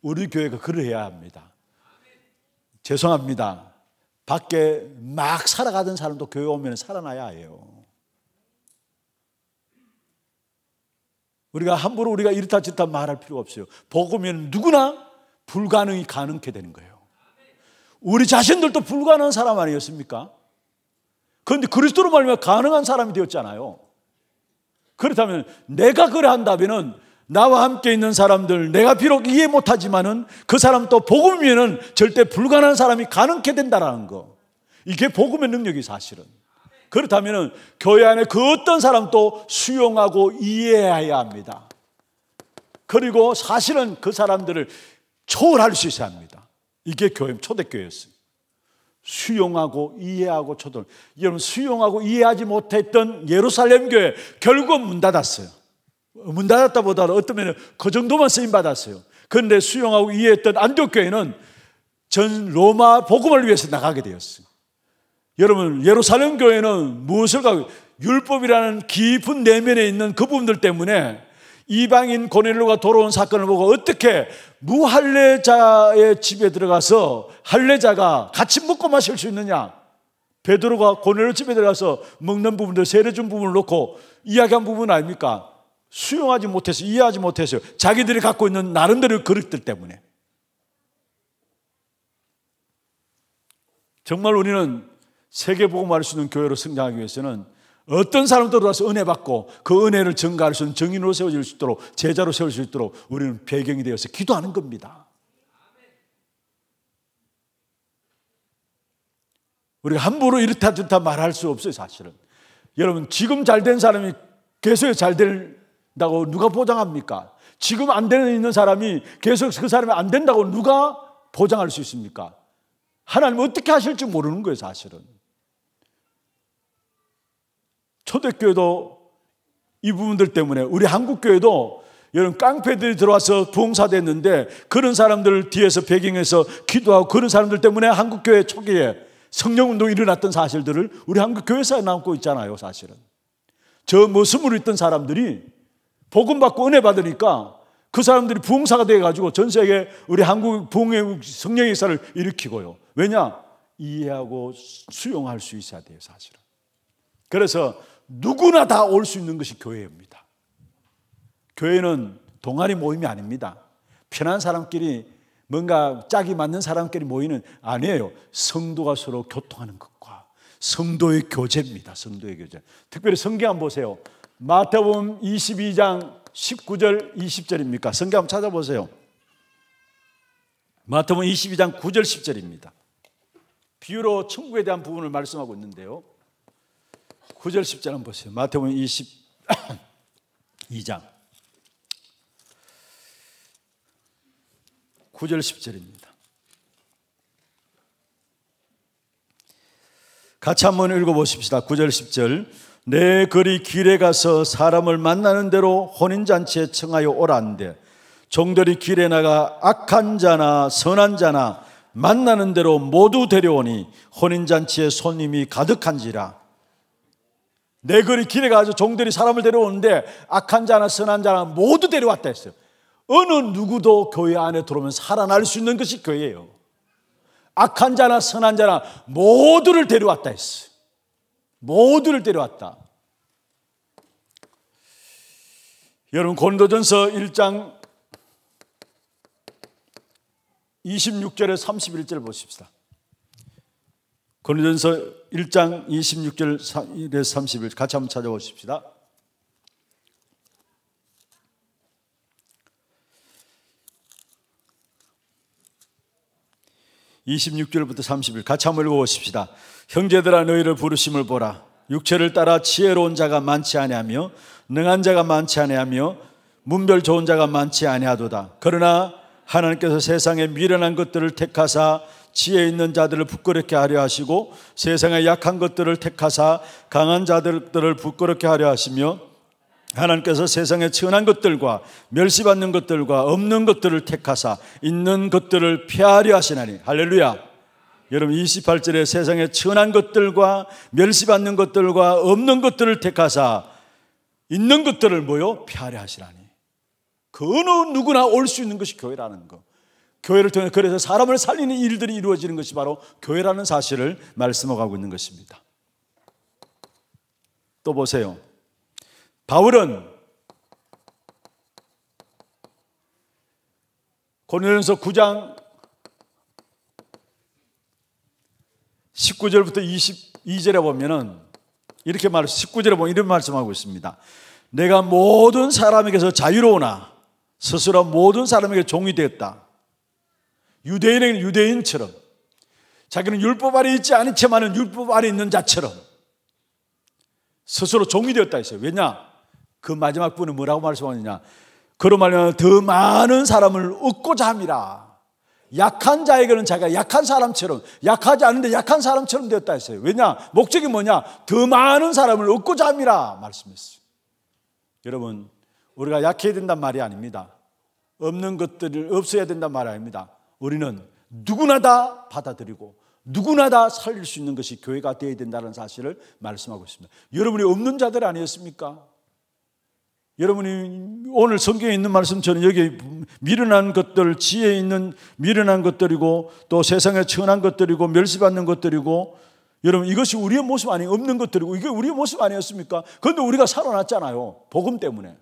우리 교회가 그래야 합니다. 죄송합니다. 밖에 막 살아가던 사람도 교회 오면 살아나야 해요. 우리가 함부로 우리가 이렇다 저렇다 말할 필요 없어요. 복음은 누구나 불가능이 가능케 되는 거예요. 우리 자신들도 불가능한 사람 아니었습니까? 그런데 그리스도로 말하면 가능한 사람이 되었잖아요. 그렇다면 내가 그래 한다면은 나와 함께 있는 사람들 내가 비록 이해 못하지만은 그 사람 또 복음 위에는 절대 불가능한 사람이 가능케 된다라는 거. 이게 복음의 능력이 사실은. 그렇다면 교회 안에 그 어떤 사람도 수용하고 이해해야 합니다. 그리고 사실은 그 사람들을 초월할 수 있어야 합니다. 이게 교회, 초대교회였어요. 수용하고 이해하고 초등. 여러분, 수용하고 이해하지 못했던 예루살렘 교회, 결국은 문 닫았어요. 문 닫았다 보다는 어떤 면은 그 정도만 쓰임받았어요. 그런데 수용하고 이해했던 안디옥 교회는 전 로마 복음을 위해서 나가게 되었어요. 여러분 예루살렘 교회는 무엇을 가고 율법이라는 깊은 내면에 있는 그 부분들 때문에 이방인 고넬로가 돌아온 사건을 보고 어떻게 무할례자의 집에 들어가서 할례자가 같이 먹고 마실 수 있느냐? 베드로가 고넬로 집에 들어가서 먹는 부분들 세례 준 부분을 놓고 이야기한 부분 아닙니까? 수용하지 못해서 이해하지 못해서 자기들이 갖고 있는 나름대로 그릇들 때문에 정말 우리는 세계 복음화할 수 있는 교회로 성장하기 위해서는 어떤 사람도 들어와서 은혜 받고 그 은혜를 증가할 수 있는 정인으로 세워질 수 있도록 제자로 세울 수 있도록 우리는 배경이 되어서 기도하는 겁니다. 우리가 함부로 이렇다 저렇다 말할 수 없어요, 사실은. 여러분, 지금 잘 된 사람이 계속 잘 된다고 누가 보장합니까? 지금 안 되는 사람이 계속 그 사람이 안 된다고 누가 보장할 수 있습니까? 하나님 어떻게 하실지 모르는 거예요, 사실은. 초대교회도 이 부분들 때문에 우리 한국교회도 이런 깡패들이 들어와서 봉사 됐는데 그런 사람들 뒤에서 배경에서 기도하고 그런 사람들 때문에 한국교회 초기에 성령운동이 일어났던 사실들을 우리 한국교회사에 남고 있잖아요 사실은 저 모습으로 있던 사람들이 복음 받고 은혜 받으니까 그 사람들이 부흥사가 돼가지고 전 세계 우리 한국 부흥의 성령 의사를 일으키고요 왜냐 이해하고 수용할 수 있어야 돼요 사실은 그래서 누구나 다 올 수 있는 것이 교회입니다. 교회는 동아리 모임이 아닙니다. 편한 사람끼리 뭔가 짝이 맞는 사람끼리 모이는 아니에요. 성도가 서로 교통하는 것과 성도의 교제입니다. 성도의 교제. 특별히 성경 보세요. 마태복음 22장 19절 20절입니까? 성경 찾아보세요. 마태복음 22장 9절 10절입니다. 비유로 천국에 대한 부분을 말씀하고 있는데요. 9절 10절 한번 보세요. 마태복음 22장 9절 10절입니다. 같이 한번 읽어보십시다. 9절 10절 내 글이 길에 가서 사람을 만나는 대로 혼인잔치에 청하여 오란데 종들이 길에 나가 악한 자나 선한 자나 만나는 대로 모두 데려오니 혼인잔치에 손님이 가득한지라 내거리 길에 가서 종들이 사람을 데려오는데 악한 자나 선한 자나 모두 데려왔다 했어요. 어느 누구도 교회 안에 들어오면 살아날 수 있는 것이 교회예요. 악한 자나 선한 자나 모두를 데려왔다 했어요. 모두를 데려왔다. 여러분 고도전서 1장 26절에 31절 보십시다. 고도전서 1장 26절 30일 같이 한번 찾아보십시다. (26절부터 30일) 같이 한번 읽어보십시다 형제들아 너희를 부르심을 보라 육체를 따라 지혜로운 자가 많지 아니하며 능한 자가 많지 아니하며 문별 좋은 자가 많지 아니하도다 그러나 하나님께서 세상에 미련한 것들을 택하사 지혜 있는 자들을 부끄럽게 하려 하시고 세상의 약한 것들을 택하사 강한 자들을 부끄럽게 하려 하시며 하나님께서 세상의 천한 것들과 멸시받는 것들과 없는 것들을 택하사 있는 것들을 피하려 하시나니 할렐루야 여러분 28절에 세상의 천한 것들과 멸시받는 것들과 없는 것들을 택하사 있는 것들을 모여 피하려 하시라니 그 어느 누구나 올 수 있는 것이 교회라는 거 교회를 통해 그래서 사람을 살리는 일들이 이루어지는 것이 바로 교회라는 사실을 말씀하고 있는 것입니다. 또 보세요. 바울은 고린도전서 9장 19절부터 22절에 보면은 이렇게 말 19절에 보면 이런 말씀하고 있습니다. 내가 모든 사람에게서 자유로우나 스스로 모든 사람에게 종이 되었다. 유대인은 유대인처럼 자기는 율법 아래 있지 않은 채만은 율법 아래 있는 자처럼 스스로 종이 되었다 했어요. 왜냐? 그 마지막 분은 뭐라고 말씀하느냐? 그로 말하면 더 많은 사람을 얻고자 합니다 약한 자에게는 자기가 약한 사람처럼 약하지 않은데 약한 사람처럼 되었다 했어요. 왜냐? 목적이 뭐냐? 더 많은 사람을 얻고자 합니다 말씀했어요. 여러분, 우리가 약해야 된단 말이 아닙니다. 없는 것들을 없어야 된단 말이 아닙니다. 우리는 누구나 다 받아들이고 누구나 다 살릴 수 있는 것이 교회가 되어야 된다는 사실을 말씀하고 있습니다. 여러분이 없는 자들 아니었습니까? 여러분이 오늘 성경에 있는 말씀 저는 여기 미련한 것들, 지혜 있는 미련한 것들이고 또 세상에 천한 것들이고 멸시받는 것들이고 여러분 이것이 우리의 모습 아니 없는 것들이고 이게 우리의 모습 아니었습니까? 그런데 우리가 살아났잖아요. 복음 때문에.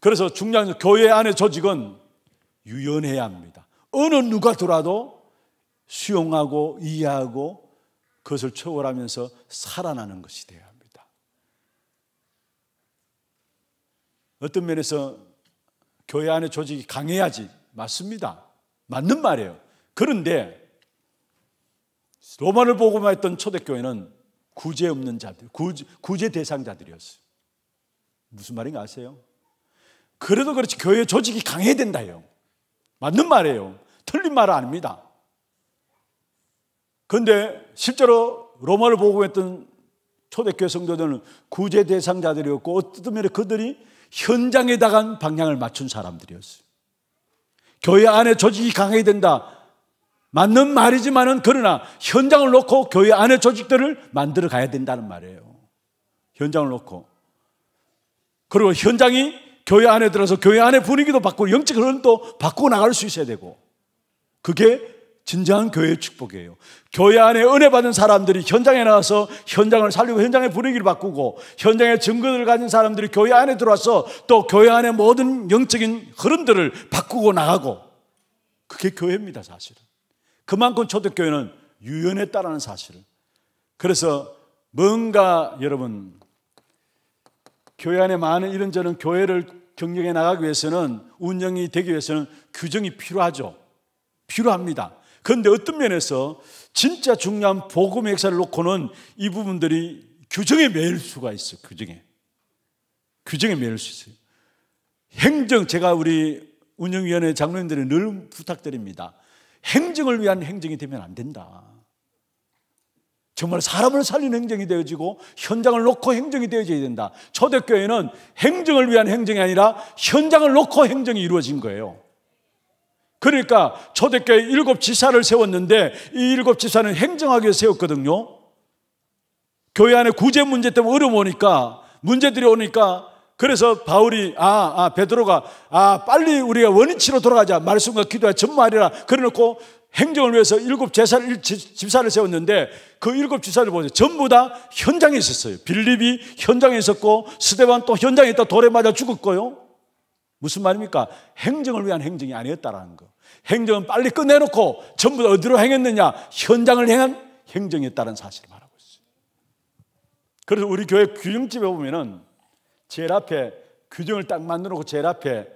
그래서 중요 교회 안의 조직은 유연해야 합니다. 어느 누가 들어도 수용하고 이해하고 그것을 초월하면서 살아나는 것이 되야 합니다. 어떤 면에서 교회 안의 조직이 강해야지 맞습니다. 맞는 말이에요. 그런데 로마를 보고만 했던 초대교회는 구제 없는 자들, 구제, 구제 대상자들이었어요. 무슨 말인가 아세요? 그래도 그렇지 교회 조직이 강해야 된다요. 맞는 말이에요. 틀린 말은 아닙니다. 그런데 실제로 로마를 보고했던 초대교회 성도들은 구제 대상자들이었고 어떤 면에 그들이 현장에 다간 방향을 맞춘 사람들이었어요. 교회 안에 조직이 강해야 된다. 맞는 말이지만은 그러나 현장을 놓고 교회 안에 조직들을 만들어 가야 된다는 말이에요. 현장을 놓고. 그리고 현장이 교회 안에 들어서 교회 안에 분위기도 바꾸고 영적 흐름도 바꾸고 나갈 수 있어야 되고 그게 진정한 교회의 축복이에요. 교회 안에 은혜 받은 사람들이 현장에 나와서 현장을 살리고 현장의 분위기를 바꾸고 현장의 증거를 가진 사람들이 교회 안에 들어와서 또 교회 안의 모든 영적인 흐름들을 바꾸고 나가고 그게 교회입니다, 사실은. 그만큼 초대교회는 유연했다라는 사실을. 그래서 뭔가 여러분 교회 안에 많은 이런저런 교회를 경력에 나가기 위해서는 운영이 되기 위해서는 규정이 필요하죠. 필요합니다. 그런데 어떤 면에서 진짜 중요한 복음의 역사를 놓고는 이 부분들이 규정에 매일 수가 있어 규정에. 규정에 매일 수 있어요. 행정, 제가 우리 운영위원회 장로님들이 늘 부탁드립니다. 행정을 위한 행정이 되면 안 된다. 정말 사람을 살리는 행정이 되어지고 현장을 놓고 행정이 되어져야 된다. 초대교회는 행정을 위한 행정이 아니라 현장을 놓고 행정이 이루어진 거예요. 그러니까 초대교회 일곱 지사를 세웠는데 이 일곱 지사는 행정하게 세웠거든요. 교회 안에 구제 문제 때문에 어려우니까 문제들이 오니까 그래서 바울이 아, 아 베드로가 아 빨리 우리가 원위치로 돌아가자 말씀과 기도와 전말이라 그래놓고 행정을 위해서 일곱 제사를 집사를 세웠는데 그 일곱 지사를 보세요. 전부 다 현장에 있었어요. 빌립이 현장에 있었고 스데반 또 현장에 있다 돌에 맞아 죽었고요. 무슨 말입니까? 행정을 위한 행정이 아니었다라는 거. 행정은 빨리 끝내놓고 전부 다 어디로 행했느냐? 현장을 향한 행정이었다는 사실을 말하고 있어요. 그래서 우리 교회 규정집에 보면은 제일 앞에 규정을 딱 만들어 놓고 제일 앞에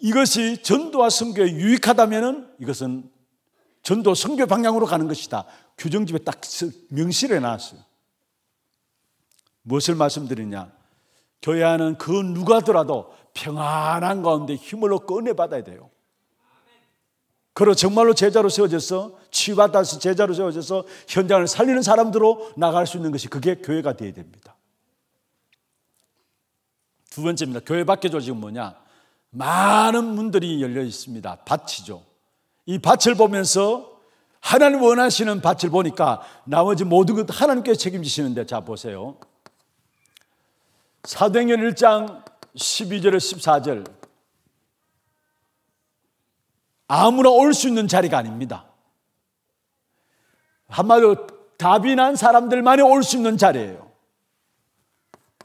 이것이 전도와 성교에 유익하다면은 이것은 전도 성교 방향으로 가는 것이다. 규정집에 딱 명시를 해놨어요. 무엇을 말씀드리냐? 교회 안은 그 누가더라도 평안한 가운데 힘을 얻고 은혜 받아야 돼요. 그러 정말로 제자로 세워져서 치유받아서 제자로 세워져서 현장을 살리는 사람들로 나갈 수 있는 것이 그게 교회가 되어야 됩니다. 두 번째입니다. 교회 밖의 조직은 뭐냐? 많은 문들이 열려 있습니다. 밭이죠. 이 밭을 보면서 하나님 원하시는 밭을 보니까 나머지 모든 것하나님께 책임지시는데 자 보세요. 사도행전 1장 1 2절 14절 아무나 올 수 있는 자리가 아닙니다. 한마디로 답이 난 사람들만이 올 수 있는 자리예요.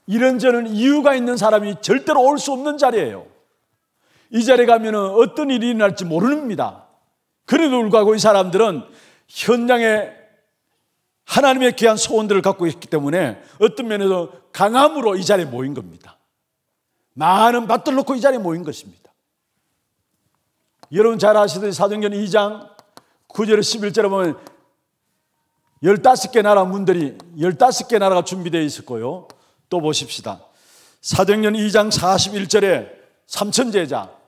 이런저런 이유가 있는 사람이 절대로 올 수 없는 자리예요. 이 자리에 가면 어떤 일이 일어날지 모릅니다. 그래도 불구하고 이 사람들은 현장에 하나님의 귀한 소원들을 갖고 있기 때문에 어떤 면에서 강함으로 이 자리에 모인 겁니다. 많은 밭들 놓고 이 자리에 모인 것입니다. 여러분 잘 아시듯이 사정전 2장 9절 11절에 보면 15개 나라 문들이 15개 나라가 준비되어 있었고요. 또 보십시다. 사정전 2장 41절에 삼천제자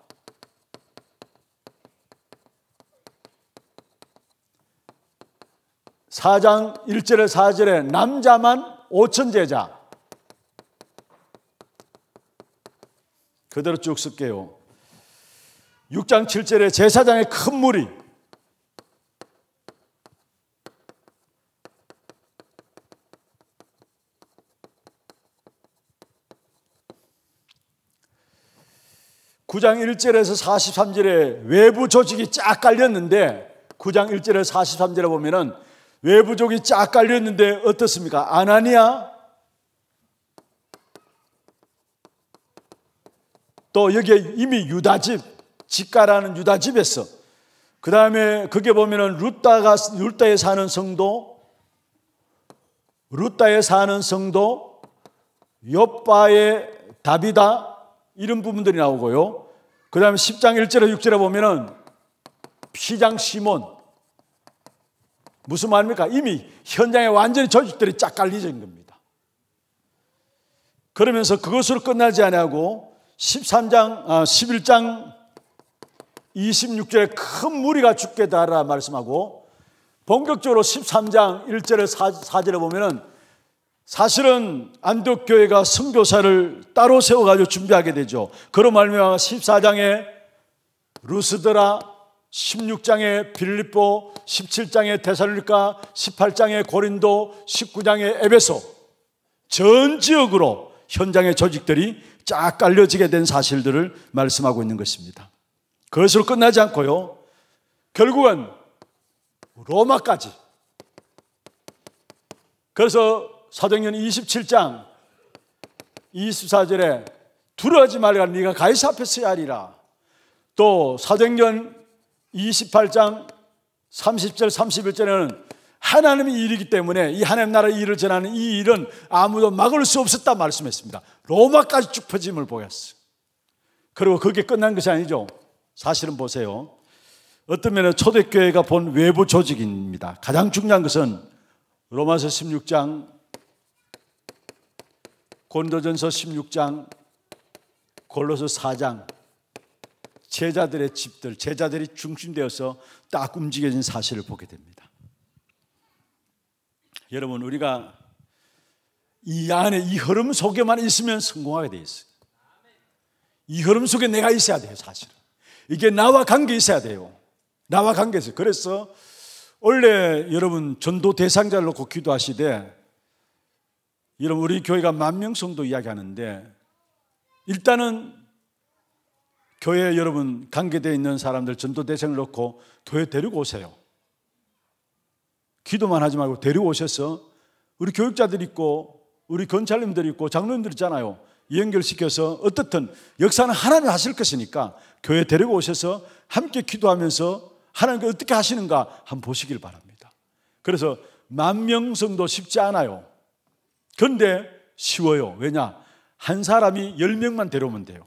4장 1절에 4절에 남자만 5천 제자 그대로 쭉 쓸게요. 6장 7절에 제사장의 큰 무리 9장1절에서 43절에 외부 조직이 쫙 깔렸는데 9장1절에서 43절에 보면은 외부족이 쫙 깔렸는데 어떻습니까? 아나니아 또 여기에 이미 유다집 직가라는 유다집에서 그 다음에 그게 보면은 루다가 루다에 사는 성도 루다에 사는 성도 옆바의 다비다 이런 부분들이 나오고요. 그 다음에 10장 1절에 6절에 보면은 피장 시몬 무슨 말입니까? 이미 현장에 완전히 조직들이 쫙 깔리진 겁니다. 그러면서 그것으로 끝나지 아니고 13장, 아, 11장 26절에 큰 무리가 죽게 되라 말씀하고 본격적으로 13장 1절을 4절에 보면은 사실은 안디 교회가 선교사를 따로 세워 가지고 준비하게 되죠. 그런 말미암아 14장에 루스드라 16장의 빌립보, 17장의 대살릴까, 18장의 고린도, 19장의 에베소 전 지역으로 현장의 조직들이 쫙 깔려지게 된 사실들을 말씀하고 있는 것입니다. 그것으로 끝나지 않고요. 결국은 로마까지. 그래서 사도행전 27장 24절에 두려워하지 말라 네가 가이사 앞에 서야 하리라. 또 사도행전 28장 30절 31절에는 하나님의 일이기 때문에 이 하나님 나라의 일을 전하는 이 일은 아무도 막을 수 없었다 말씀했습니다. 로마까지 쭉 퍼짐을 보였어요. 그리고 그게 끝난 것이 아니죠. 사실은 보세요. 어떤 면에 초대교회가 본 외부 조직입니다. 가장 중요한 것은 로마서 16장, 고도전서 16장, 골로서 4장, 제자들의 집들, 제자들이 중심되어서 딱 움직여진 사실을 보게 됩니다. 여러분, 우리가 이 안에 이 흐름 속에만 있으면 성공하게 돼 있어요. 이 흐름 속에 내가 있어야 돼요, 사실은. 이게 나와 관계 있어야 돼요. 나와 관계 있어요. 그래서 원래 여러분 전도 대상자를 놓고 기도하시되 여러분 우리 교회가 만명성도 이야기하는데 일단은 교회 여러분 관계되어 있는 사람들 전도 대상을 놓고 교회 데리고 오세요. 기도만 하지 말고 데리고 오셔서 우리 교육자들 있고 우리 건찰님들 있고 장로님들 있잖아요. 연결시켜서 어떻든 역사는 하나님 하실 것이니까 교회 데리고 오셔서 함께 기도하면서 하나님께 어떻게 하시는가 한번 보시길 바랍니다. 그래서 만명성도 쉽지 않아요. 그런데 쉬워요. 왜냐? 한 사람이 열명만 데려오면 돼요.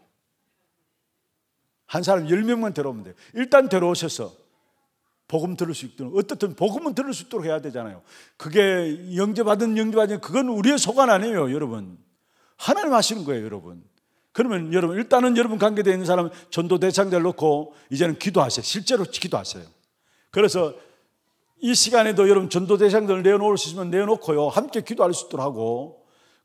한 사람 10명만 데려오면 돼요. 일단 데려오셔서 복음 들을 수 있도록 어떻든 복음은 들을 수 있도록 해야 되잖아요. 그게 영접받은 영접받은 그건 우리의 소관 아니에요, 여러분. 하나님 하시는 거예요, 여러분. 그러면 여러분 일단은 여러분 관계되어 있는 사람 전도 대상자를 놓고 이제는 기도하세요. 실제로 기도하세요. 그래서 이 시간에도 여러분 전도 대상자를 내어놓을 수 있으면 내어놓고요. 함께 기도할 수 있도록 하고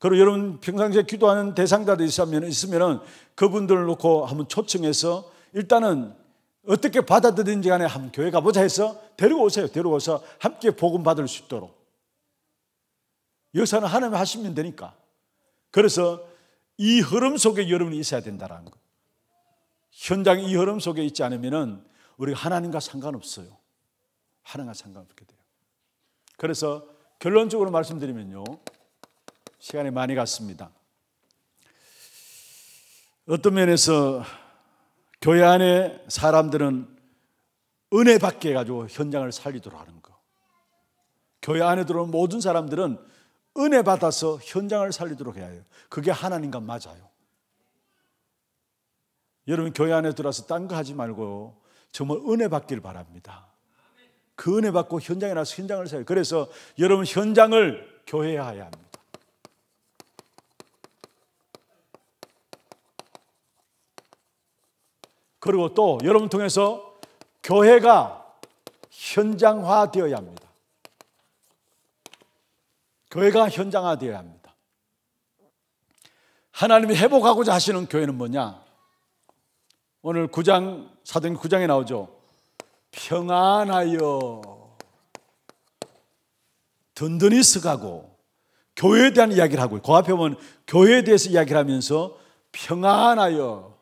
그리고 여러분 평상시에 기도하는 대상자들 있으면 있으면은 그분들을 놓고 한번 초청해서 일단은 어떻게 받아들인지 간에 한번 교회 가보자 해서 데리고 오세요. 데리고 와서 함께 복음 받을 수 있도록. 여사는 하나님 하시면 되니까. 그래서 이 흐름 속에 여러분이 있어야 된다는 거. 현장 이 흐름 속에 있지 않으면은 우리 하나님과 상관없어요. 하나님과 상관없게 돼요. 그래서 결론적으로 말씀드리면요. 시간이 많이 갔습니다. 어떤 면에서 교회 안에 사람들은 은혜 받게 가지고 현장을 살리도록 하는 거. 교회 안에 들어온 모든 사람들은 은혜 받아서 현장을 살리도록 해야 해요. 그게 하나님과 맞아요. 여러분 교회 안에 들어와서 딴 거 하지 말고 정말 은혜 받길 바랍니다. 그 은혜 받고 현장에 나서 현장을 살요. 그래서 여러분 현장을 교회해야 합니다. 그리고 또 여러분 통해서 교회가 현장화되어야 합니다. 교회가 현장화되어야 합니다. 하나님이 회복하고자 하시는 교회는 뭐냐? 오늘 9장 사도행 9장에 나오죠. 평안하여 든든히 서가고 교회에 대한 이야기를 하고 그 앞에 보면 교회에 대해서 이야기를 하면서 평안하여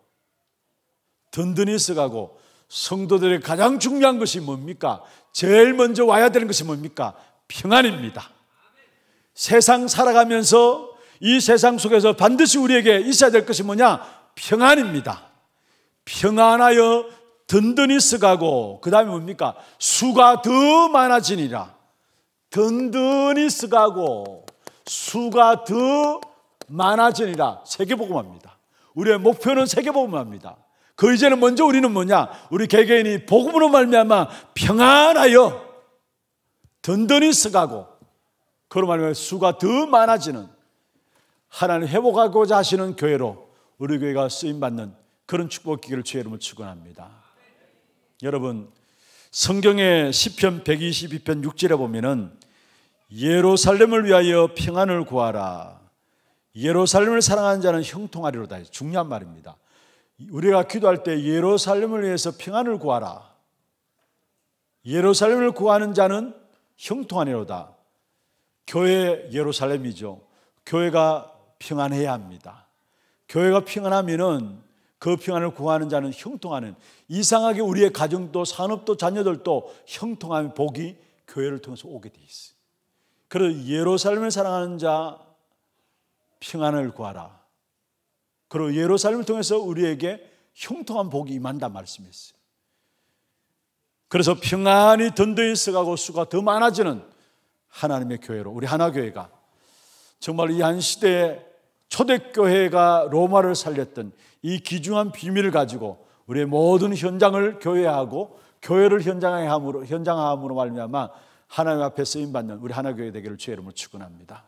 든든히 써가고 성도들의 가장 중요한 것이 뭡니까? 제일 먼저 와야 되는 것이 뭡니까? 평안입니다. 세상 살아가면서 이 세상 속에서 반드시 우리에게 있어야 될 것이 뭐냐? 평안입니다. 평안하여 든든히 써가고 그 다음에 뭡니까? 수가 더 많아지니라. 든든히 써가고 수가 더 많아지니라. 세계복음합니다. 우리의 목표는 세계복음합니다. 그 이제는 먼저 우리는 뭐냐? 우리 개개인이 복음으로 말미암아 평안하여 든든히 서가고 그로 말미암아 수가 더 많아지는 하나님 회복하고자 하시는 교회로 우리 교회가 쓰임 받는 그런 축복 기기를 주의 이름을 축원합니다. 여러분 성경의 시편 122편 6절에 보면은 예루살렘을 위하여 평안을 구하라. 예루살렘을 사랑하는 자는 형통하리로다. 중요한 말입니다. 우리가 기도할 때 예루살렘을 위해서 평안을 구하라. 예루살렘을 구하는 자는 형통하니로다. 교회 예루살렘이죠. 교회가 평안해야 합니다. 교회가 평안하면은 그 평안을 구하는 자는 형통하는 이상하게 우리의 가정도 산업도 자녀들도 형통함의 복이 교회를 통해서 오게 돼 있어요. 그래서 예루살렘을 사랑하는 자 평안을 구하라. 그리고 예루살렘을 통해서 우리에게 형통한 복이 임한다 말씀했어요. 그래서 평안히 든든히 써가고 수가 더 많아지는 하나님의 교회로 우리 하나교회가 정말 이 한 시대에 초대교회가 로마를 살렸던 이 기중한 비밀을 가지고 우리의 모든 현장을 교회하고 교회를 현장함으로 현장함으로 말미암아 하나님 앞에 쓰임 받는 우리 하나교회 되기를 주의 이름으로 축원합니다.